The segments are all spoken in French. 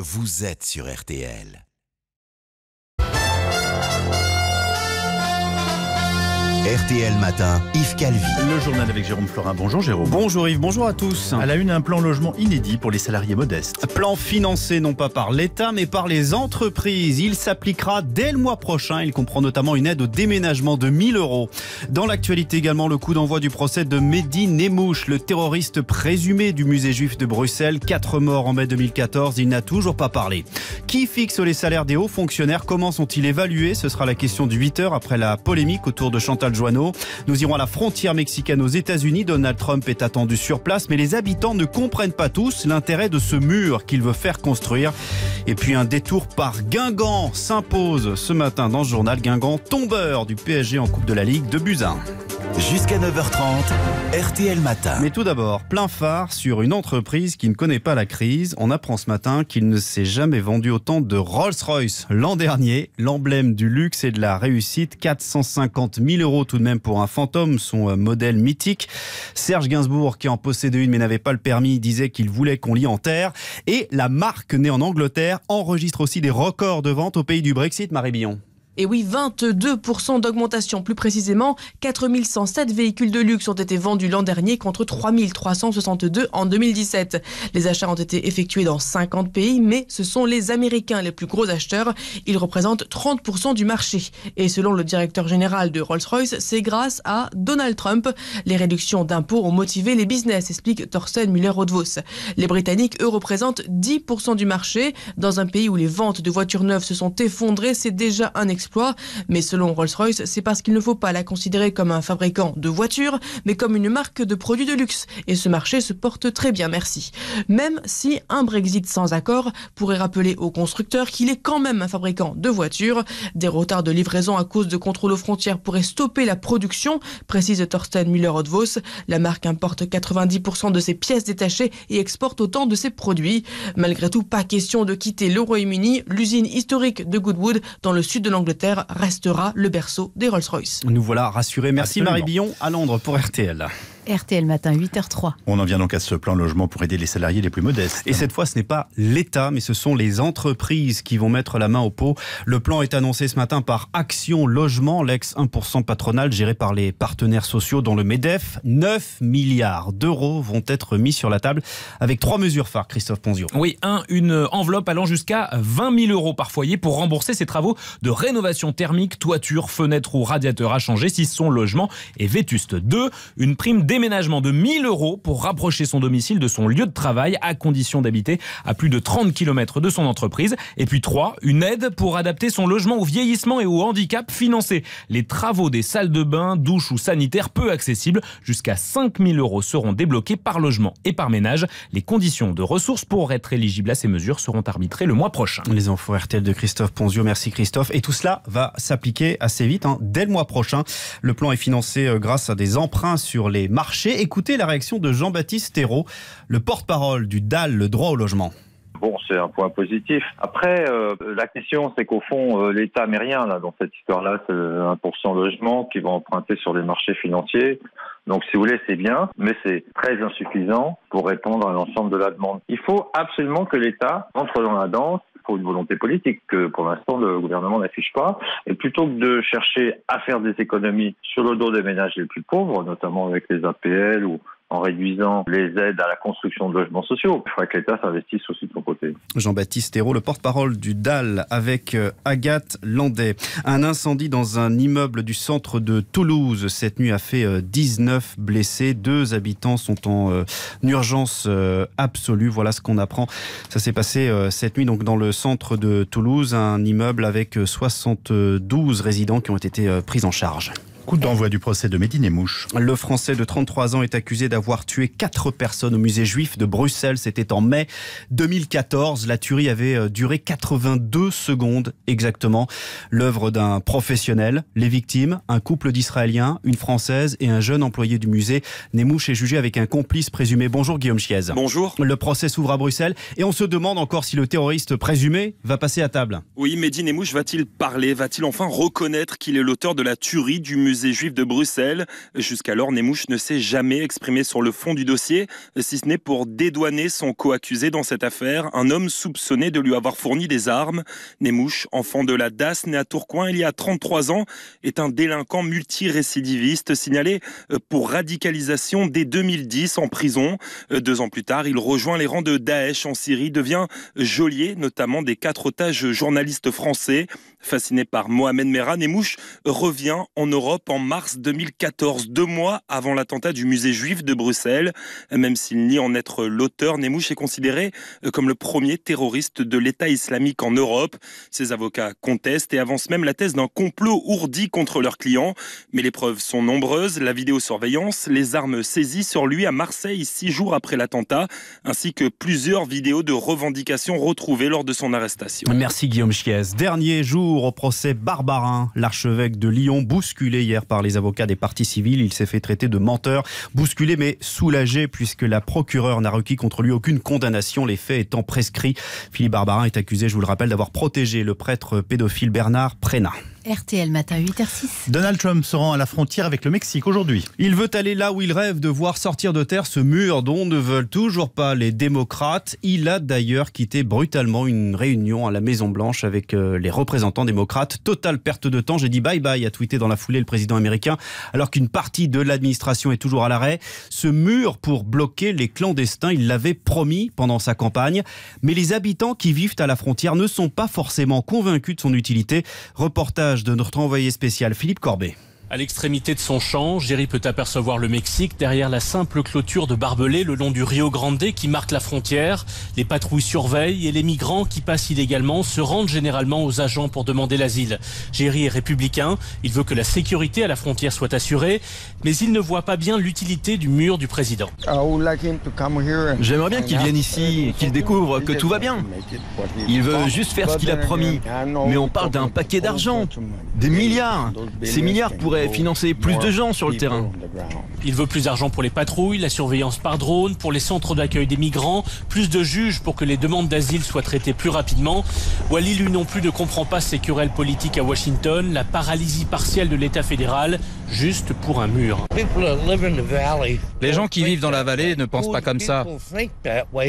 Vous êtes sur RTL. RTL Matin, Yves Calvi. Le journal avec Jérôme Florin. Bonjour Jérôme. Bonjour Yves, bonjour à tous. À la une, un plan logement inédit pour les salariés modestes. Plan financé non pas par l'État mais par les entreprises. Il s'appliquera dès le mois prochain. Il comprend notamment une aide au déménagement de 1000 euros. Dans l'actualité également, le coup d'envoi du procès de Mehdi Nemouche, le terroriste présumé du musée juif de Bruxelles. Quatre morts en mai 2014, il n'a toujours pas parlé. Qui fixe les salaires des hauts fonctionnaires Comment sont-ils évalués Ce sera la question du 8h après la polémique autour de Chantal nous irons à la frontière mexicaine aux États-Unis. Donald Trump est attendu sur place, mais les habitants ne comprennent pas tous l'intérêt de ce mur qu'il veut faire construire. Et puis un détour par Guingamp s'impose ce matin dans le journal. Guingamp, tombeur du PSG en Coupe de la Ligue de Buzyn. Jusqu'à 9h30, RTL Matin. Mais tout d'abord, plein phare sur une entreprise qui ne connaît pas la crise. On apprend ce matin qu'il ne s'est jamais vendu autant de Rolls-Royce l'an dernier. L'emblème du luxe et de la réussite, 450 000 euros tout de même pour un fantôme, son euh, modèle mythique. Serge Gainsbourg, qui en possédait une mais n'avait pas le permis, disait qu'il voulait qu'on l'y enterre. Et la marque née en Angleterre enregistre aussi des records de vente au pays du Brexit, Marie Billon. Et oui, 22% d'augmentation. Plus précisément, 4107 véhicules de luxe ont été vendus l'an dernier contre 3362 en 2017. Les achats ont été effectués dans 50 pays, mais ce sont les Américains les plus gros acheteurs. Ils représentent 30% du marché. Et selon le directeur général de Rolls-Royce, c'est grâce à Donald Trump. Les réductions d'impôts ont motivé les business, explique Thorsten Müller-Rodvos. Les Britanniques, eux, représentent 10% du marché. Dans un pays où les ventes de voitures neuves se sont effondrées, c'est déjà un exploit mais selon Rolls-Royce, c'est parce qu'il ne faut pas la considérer comme un fabricant de voitures, mais comme une marque de produits de luxe. Et ce marché se porte très bien, merci. Même si un Brexit sans accord pourrait rappeler aux constructeurs qu'il est quand même un fabricant de voitures, des retards de livraison à cause de contrôles aux frontières pourraient stopper la production, précise Thorsten Müller-Odvos. La marque importe 90% de ses pièces détachées et exporte autant de ses produits. Malgré tout, pas question de quitter le Royaume-Uni, l'usine historique de Goodwood dans le sud de l'Angleterre restera le berceau des Rolls-Royce. Nous voilà rassurés. Merci Marie Billon à Londres pour RTL. RTL Matin, 8h03. On en vient donc à ce plan logement pour aider les salariés les plus modestes. Et cette fois, ce n'est pas l'État, mais ce sont les entreprises qui vont mettre la main au pot. Le plan est annoncé ce matin par Action Logement, l'ex 1% patronal géré par les partenaires sociaux dont le MEDEF. 9 milliards d'euros vont être mis sur la table avec trois mesures phares, Christophe Ponzio. Oui, un, une enveloppe allant jusqu'à 20 000 euros par foyer pour rembourser ses travaux de rénovation thermique, toiture, fenêtre ou radiateur à changer si son logement est vétuste. Deux, une prime des déménagement de 1000 euros pour rapprocher son domicile de son lieu de travail à condition d'habiter à plus de 30 km de son entreprise. Et puis 3. Une aide pour adapter son logement au vieillissement et au handicap, financé. les travaux des salles de bain, douches ou sanitaires peu accessibles. Jusqu'à 5000 euros seront débloqués par logement et par ménage. Les conditions de ressources pour être éligibles à ces mesures seront arbitrées le mois prochain. Les infos RTL de Christophe Ponzio, merci Christophe. Et tout cela va s'appliquer assez vite, hein, dès le mois prochain. Le plan est financé euh, grâce à des emprunts sur les marques Écoutez la réaction de Jean-Baptiste Thérault, le porte-parole du DAL, le droit au logement. Bon, c'est un point positif. Après, euh, la question, c'est qu'au fond, euh, l'État met rien là, dans cette histoire-là. C'est 1% logement qui va emprunter sur les marchés financiers. Donc, si vous voulez, c'est bien, mais c'est très insuffisant pour répondre à l'ensemble de la demande. Il faut absolument que l'État entre dans la danse une volonté politique que pour l'instant le gouvernement n'affiche pas. Et plutôt que de chercher à faire des économies sur le dos des ménages les plus pauvres, notamment avec les APL ou en réduisant les aides à la construction de logements sociaux. Il faudrait que l'État s'investisse aussi de son côté. Jean-Baptiste Hérault, le porte-parole du DAL avec euh, Agathe Landais. Un incendie dans un immeuble du centre de Toulouse cette nuit a fait 19 euh, blessés. Deux habitants sont en euh, urgence absolue. Voilà ce qu'on apprend. Ça s'est passé cette nuit donc dans le centre de Toulouse, un immeuble avec 72 résidents qui ont été pris en charge d'envoi du procès de Médine Le Français de 33 ans est accusé d'avoir tué quatre personnes au musée juif de Bruxelles. C'était en mai 2014. La tuerie avait euh, duré 82 secondes exactement. L'œuvre d'un professionnel. Les victimes, un couple d'Israéliens, une Française et un jeune employé du musée. Nemouche est jugé avec un complice présumé. Bonjour Guillaume Chiez. Bonjour. Le procès s'ouvre à Bruxelles et on se demande encore si le terroriste présumé va passer à table. Oui, Mehdi Nemouche va-t-il parler Va-t-il enfin reconnaître qu'il est l'auteur de la tuerie du musée et juif de Bruxelles. Jusqu'alors, Nemouche ne s'est jamais exprimé sur le fond du dossier, si ce n'est pour dédouaner son co-accusé dans cette affaire, un homme soupçonné de lui avoir fourni des armes. Nemouche, enfant de la DAS, né à Tourcoing il y a 33 ans, est un délinquant multirécidiviste signalé euh, pour radicalisation dès 2010 en prison. Euh, deux ans plus tard, il rejoint les rangs de Daesh en Syrie, devient geôlier, notamment des quatre otages journalistes français. Fasciné par Mohamed Merah, Nemouch revient en Europe en mars 2014, deux mois avant l'attentat du musée juif de Bruxelles. Même s'il nie en être l'auteur, Nemouche est considéré euh, comme le premier terroriste de l'État islamique en Europe. Ses avocats contestent et avancent même la thèse d'un complot ourdi contre leur client Mais les preuves sont nombreuses, la vidéosurveillance, les armes saisies sur lui à Marseille six jours après l'attentat, ainsi que plusieurs vidéos de revendications retrouvées lors de son arrestation. Merci Guillaume Chies. Dernier jour au procès Barbarin, l'archevêque de Lyon, bousculé hier par les avocats des partis civils. Il s'est fait traiter de menteur, bousculé mais soulagé puisque la procureure n'a requis contre lui aucune condamnation, les faits étant prescrits. Philippe Barbarin est accusé, je vous le rappelle, d'avoir protégé le prêtre pédophile Bernard Prénat. RTL Matin 8h06. Donald Trump se rend à la frontière avec le Mexique aujourd'hui. Il veut aller là où il rêve de voir sortir de terre ce mur dont ne veulent toujours pas les démocrates. Il a d'ailleurs quitté brutalement une réunion à la Maison Blanche avec euh, les représentants démocrates. Totale perte de temps. J'ai dit bye bye, a tweeté dans la foulée le président américain, alors qu'une partie de l'administration est toujours à l'arrêt. Ce mur pour bloquer les clandestins, il l'avait promis pendant sa campagne. Mais les habitants qui vivent à la frontière ne sont pas forcément convaincus de son utilité. Reportage de notre envoyé spécial Philippe Corbet. À l'extrémité de son champ, Jerry peut apercevoir le Mexique derrière la simple clôture de barbelés le long du Rio Grande qui marque la frontière. Les patrouilles surveillent et les migrants qui passent illégalement se rendent généralement aux agents pour demander l'asile. Jerry est républicain, il veut que la sécurité à la frontière soit assurée, mais il ne voit pas bien l'utilité du mur du président. J'aimerais bien qu'il vienne ici, qu'il découvre que tout va bien. Il veut juste faire ce qu'il a promis. Mais on parle d'un paquet d'argent, des milliards. Ces milliards pourraient financer plus de gens sur le terrain. Il veut plus d'argent pour les patrouilles, la surveillance par drone, pour les centres d'accueil des migrants, plus de juges pour que les demandes d'asile soient traitées plus rapidement. Wally, lui non plus, ne comprend pas ces querelles politiques à Washington, la paralysie partielle de l'État fédéral, juste pour un mur. Les gens qui vivent dans la vallée ne pensent pas comme ça.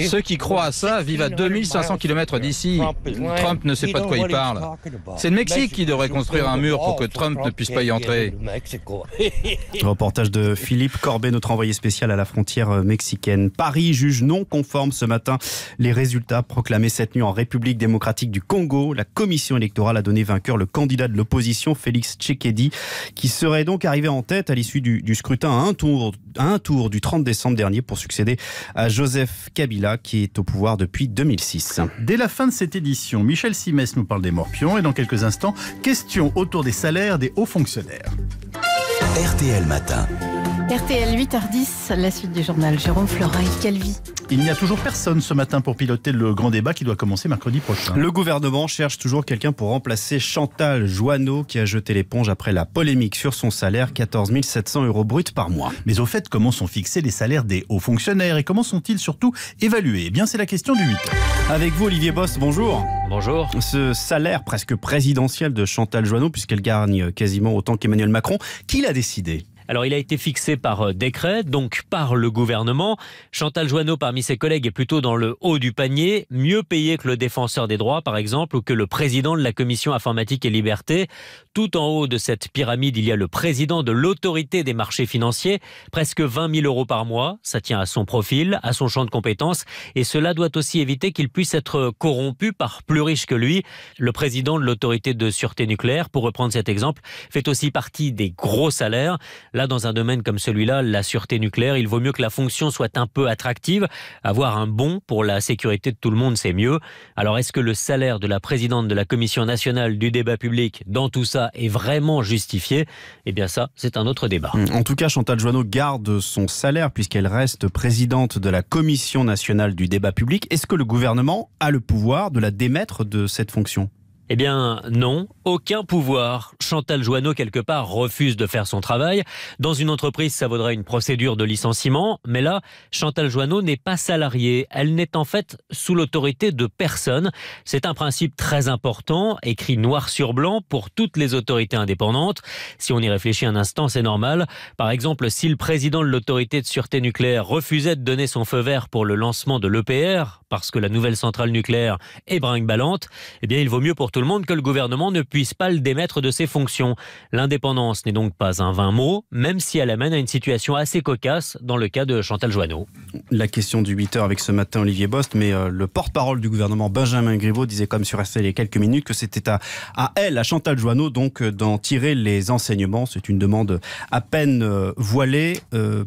Ceux qui croient à ça vivent à 2500 km d'ici. Trump ne sait pas de quoi il parle. C'est le Mexique qui devrait construire un mur pour que Trump ne puisse pas y entrer. Reportage de Philippe Corbet, notre envoyé spécial à la frontière euh, mexicaine. Paris juge non conforme ce matin les résultats proclamés cette nuit en République démocratique du Congo. La commission électorale a donné vainqueur le candidat de l'opposition, Félix Tshisekedi, qui serait donc arrivé en tête à l'issue du, du, scrutin à un tour un tour du 30 décembre dernier pour succéder à Joseph Kabila qui est au pouvoir depuis 2006. Dès la fin de cette édition, Michel Simès nous parle des morpions et dans quelques instants, question autour des salaires des hauts fonctionnaires. RTL Matin. RTL 8h10, la suite du journal Jérôme Florail Calvi. Il n'y a toujours personne ce matin pour piloter le grand débat qui doit commencer mercredi prochain. Le gouvernement cherche toujours quelqu'un pour remplacer Chantal Joanneau qui a jeté l'éponge après la polémique sur son salaire, 14 700 euros brut par mois. Mais au fait, comment sont fixés les salaires des hauts fonctionnaires et comment sont-ils surtout évalués Eh bien, c'est la question du 8. Avec vous, Olivier Boss, bonjour. Bonjour. Ce salaire presque présidentiel de Chantal Joanneau, puisqu'elle gagne quasiment autant qu'Emmanuel Macron, qui l'a décidé alors il a été fixé par euh, décret, donc par le gouvernement. Chantal Joanneau, parmi ses collègues, est plutôt dans le haut du panier, mieux payé que le défenseur des droits, par exemple, ou que le président de la commission informatique et liberté. Tout en haut de cette pyramide, il y a le président de l'autorité des marchés financiers, presque 20 000 euros par mois. Ça tient à son profil, à son champ de compétences, et cela doit aussi éviter qu'il puisse être corrompu par plus riches que lui. Le président de l'autorité de sûreté nucléaire, pour reprendre cet exemple, fait aussi partie des gros salaires. Là, dans un domaine comme celui-là, la sûreté nucléaire, il vaut mieux que la fonction soit un peu attractive. Avoir un bon pour la sécurité de tout le monde, c'est mieux. Alors, est-ce que le salaire de la présidente de la Commission nationale du débat public dans tout ça est vraiment justifié Eh bien, ça, c'est un autre débat. Mmh. En tout cas, Chantal Joanneau garde son salaire puisqu'elle reste présidente de la Commission nationale du débat public. Est-ce que le gouvernement a le pouvoir de la démettre de cette fonction eh bien non, aucun pouvoir. Chantal Joanneau, quelque part, refuse de faire son travail. Dans une entreprise, ça vaudrait une procédure de licenciement, mais là, Chantal Joanneau n'est pas salariée. Elle n'est en fait sous l'autorité de personne. C'est un principe très important, écrit noir sur blanc pour toutes les autorités indépendantes. Si on y réfléchit un instant, c'est normal. Par exemple, si le président de l'autorité de sûreté nucléaire refusait de donner son feu vert pour le lancement de l'EPR, parce que la nouvelle centrale nucléaire est brinque-ballante, eh bien il vaut mieux pour tout le monde que le gouvernement ne puisse pas le démettre de ses fonctions. L'indépendance n'est donc pas un vain mot, même si elle amène à une situation assez cocasse dans le cas de Chantal Joanneau. La question du 8h avec ce matin Olivier Bost, mais euh, le porte-parole du gouvernement Benjamin Griveaux disait comme sur RCL il quelques minutes que c'était à, elle, à Chantal Joanneau, donc euh, d'en tirer les enseignements. C'est une demande à peine euh, voilée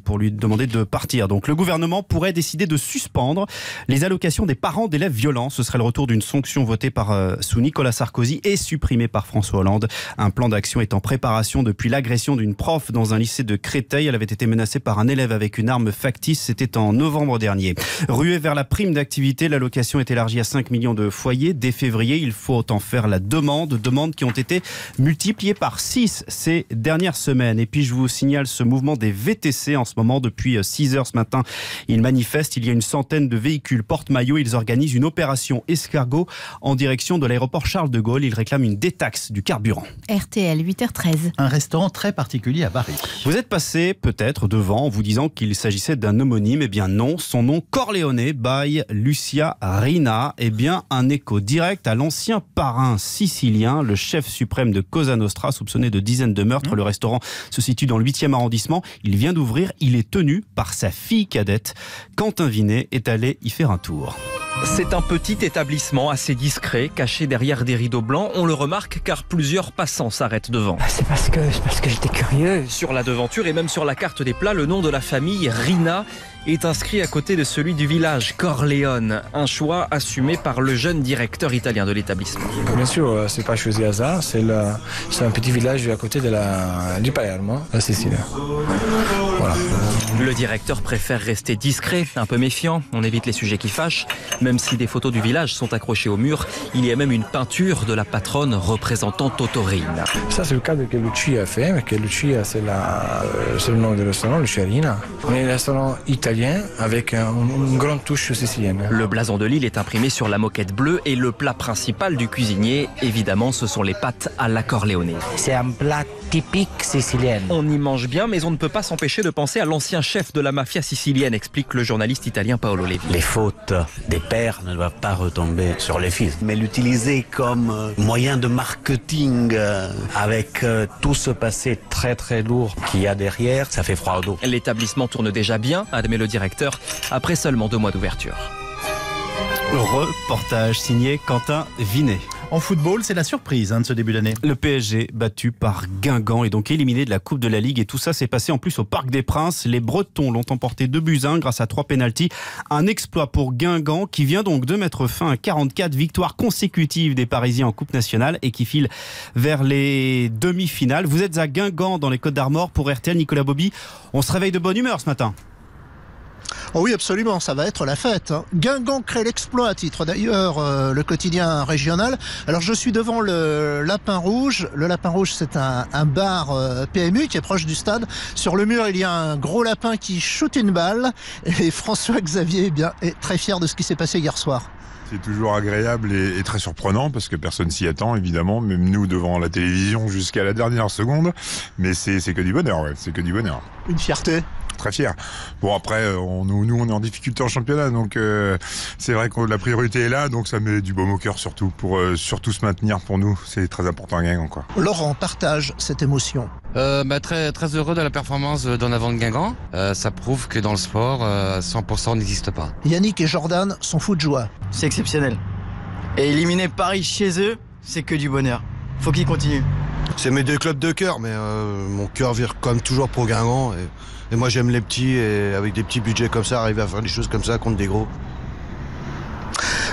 pour lui demander de partir. Donc le gouvernement pourrait décider de suspendre les allocations des parents d'élèves violents. Ce serait le retour d'une sanction votée par, euh, sous Nicolas Sarkozy et supprimée par François Hollande. Un plan d'action est en préparation depuis l'agression d'une prof dans un lycée de Créteil. Elle avait été menacée par un élève avec une arme factice. C'était en novembre dernier. Ruée vers la prime d'activité, l'allocation est élargie à 5 millions de foyers. Dès février, il faut en faire la demande. Demandes qui ont été multipliées par 6 ces dernières semaines. Et puis, je vous signale ce mouvement des VTC en ce moment. Depuis 6 euh, heures ce matin, ils manifestent. Il y a une centaine de véhicules porte ils organisent une opération escargot en direction de l'aéroport Charles de Gaulle. Ils réclament une détaxe du carburant. RTL 8h13. Un restaurant très particulier à Paris. Vous êtes passé peut-être devant en vous disant qu'il s'agissait d'un homonyme. Eh bien non, son nom Corleone by Lucia Rina. Eh bien un écho direct à l'ancien parrain sicilien, le chef suprême de Cosa Nostra, soupçonné de dizaines de meurtres. Mmh. Le restaurant se situe dans le 8e arrondissement. Il vient d'ouvrir. Il est tenu par sa fille cadette. Quentin Vinet est allé y faire un tour. C'est un petit établissement assez discret, caché derrière des rideaux blancs. On le remarque car plusieurs passants s'arrêtent devant. Ah, c'est parce que, parce que j'étais curieux. Sur la devanture et même sur la carte des plats, le nom de la famille, Rina, est inscrit à côté de celui du village, Corleone. Un choix assumé par le jeune directeur italien de l'établissement. Bien sûr, euh, c'est pas choisi hasard, c'est un petit village à côté de la, du Palermo, ah, la Sicile. Le directeur préfère rester discret, un peu méfiant. On évite les sujets qui fâchent. Même si des photos du village sont accrochées au mur, il y a même une peinture de la patronne représentant Totorine. Ça, c'est le cadre que Lucia a fait. que Lucia, euh, euh, c'est le nom du restaurant, Luciarina. On est un restaurant italien avec une grande touche sicilienne. Le blason de l'île est imprimé sur la moquette bleue et le plat principal du cuisinier, évidemment, ce sont les pâtes à la corléonée. C'est un plat typique sicilien. On y mange bien, mais on ne peut pas s'empêcher de penser à l'ancien chef de la mafia sicilienne, explique le journaliste italien Paolo Levi. Les fautes des pères ne doivent pas retomber sur les fils, mais l'utiliser comme euh, moyen de marketing euh, avec euh, tout ce passé très très lourd qu'il y a derrière, ça fait froid au dos. L'établissement tourne déjà bien, admet le directeur, après seulement deux mois d'ouverture. Reportage signé Quentin Vinet. En football, c'est la surprise hein, de ce début d'année. Le PSG battu par Guingamp est donc éliminé de la Coupe de la Ligue et tout ça s'est passé en plus au Parc des Princes. Les Bretons l'ont emporté 2 buts 1 grâce à trois pénalties. Un exploit pour Guingamp qui vient donc de mettre fin à 44 victoires consécutives des Parisiens en Coupe nationale et qui file vers les demi-finales. Vous êtes à Guingamp dans les Côtes d'Armor pour RTL Nicolas Bobby. On se réveille de bonne humeur ce matin. Oh oui, absolument, ça va être la fête. Hein. Guingamp crée l'exploit, à titre d'ailleurs euh, le quotidien régional. Alors je suis devant le Lapin Rouge. Le Lapin Rouge, c'est un, bar euh, PMU qui est proche du stade. Sur le mur, il y a un gros lapin qui shoot une balle. Et François Xavier eh bien, est très fier de ce qui s'est passé hier soir. C'est toujours agréable et, très surprenant parce que personne s'y attend, évidemment, même nous devant la télévision jusqu'à la dernière seconde. Mais c'est que du bonheur, ouais, c'est que du bonheur. Une fierté très fier. Bon après, euh, nous, on est en difficulté en championnat, donc euh, c'est vrai que la priorité est là, donc ça met du baume au cœur surtout pour euh, surtout se maintenir pour nous, c'est très important à Guingamp quoi. Laurent partage cette émotion. Bah, très très heureux de la performance d'en avant de Guingamp. ça prouve que dans le sport, 100% n'existe pas. Yannick et Jordan sont fous de joie. C'est exceptionnel. Et éliminer Paris chez eux, c'est que du bonheur. Faut qu'ils continuent. C'est mes deux clubs de cœur, mais mon cœur vire comme toujours pour Guingamp. Et moi j'aime les petits et avec des petits budgets comme ça, arriver à faire des choses comme ça contre des gros.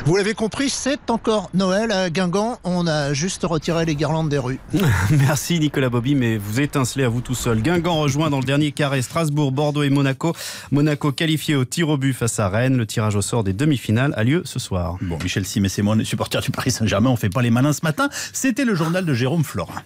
Vous l'avez compris, c'est encore Noël à Guingamp. On a juste retiré les guirlandes des rues. Merci Nicolas Bobby, mais vous étincelez à vous tout seul. Guingamp rejoint dans le dernier carré Strasbourg, Bordeaux et Monaco. Monaco qualifié au tir au but face à Rennes. Le tirage au sort des demi-finales a lieu ce soir. Bon, Michel mais c'est moi, supporters du Paris Saint-Germain, on fait pas les malins ce matin. C'était le journal de Jérôme Florin.